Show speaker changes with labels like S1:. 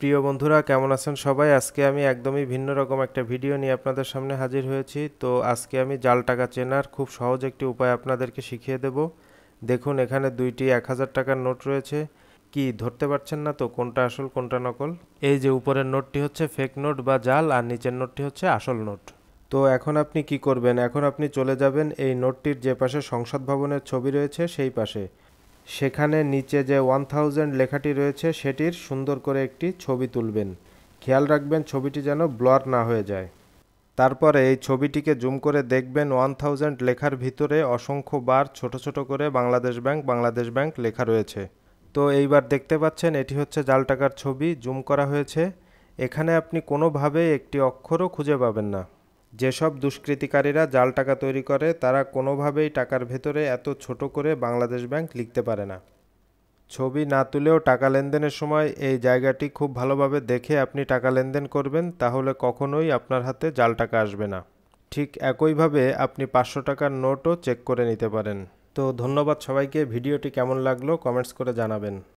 S1: প্রিয় বন্ধুরা কেমন আছেন সবাই আজকে আমি একদমই ভিন্ন রকম একটা ভিডিও নিয়ে আপনাদের সামনে হাজির হয়েছি তো আজকে আমি জাল টাকা চেনার খুব সহজ একটি উপায় আপনাদেরকে শিখিয়ে দেব দেখুন এখানে দুইটি এক হাজার টাকার নোট রয়েছে কি ধরতে পারছেন না তো কোনটা আসল কোনটা নকল এই যে উপরের নোটটি হচ্ছে ফেক নোট বা জাল আর নিচের নোটটি হচ্ছে আসল নোট তো এখন আপনি কি করবেন এখন আপনি চলে যাবেন এই নোটটির যে পাশে সংসদ ভবনের ছবি রয়েছে সেই পাশে সেখানে নিচে যে ওয়ান থাউজেন্ড লেখাটি রয়েছে সেটির সুন্দর করে একটি ছবি তুলবেন খেয়াল রাখবেন ছবিটি যেন ব্লার না হয়ে যায় তারপরে এই ছবিটিকে জুম করে দেখবেন ওয়ান থাউজেন্ড লেখার ভিতরে অসংখ্য বার ছোট ছোট করে বাংলাদেশ ব্যাংক বাংলাদেশ ব্যাংক লেখা রয়েছে তো এইবার দেখতে পাচ্ছেন এটি হচ্ছে জাল টাকার ছবি জুম করা হয়েছে এখানে আপনি কোনোভাবে একটি অক্ষরও খুঁজে পাবেন না যেসব দুষ্কৃতিকারীরা জাল টাকা তৈরি করে তারা কোনোভাবেই টাকার ভেতরে এত ছোট করে বাংলাদেশ ব্যাংক লিখতে পারে না ছবি না তুলেও টাকা লেনদেনের সময় এই জায়গাটি খুব ভালোভাবে দেখে আপনি টাকা লেনদেন করবেন তাহলে কখনোই আপনার হাতে জাল টাকা আসবে না ঠিক একইভাবে আপনি পাঁচশো টাকার নোটও চেক করে নিতে পারেন তো ধন্যবাদ সবাইকে ভিডিওটি কেমন লাগলো কমেন্টস করে জানাবেন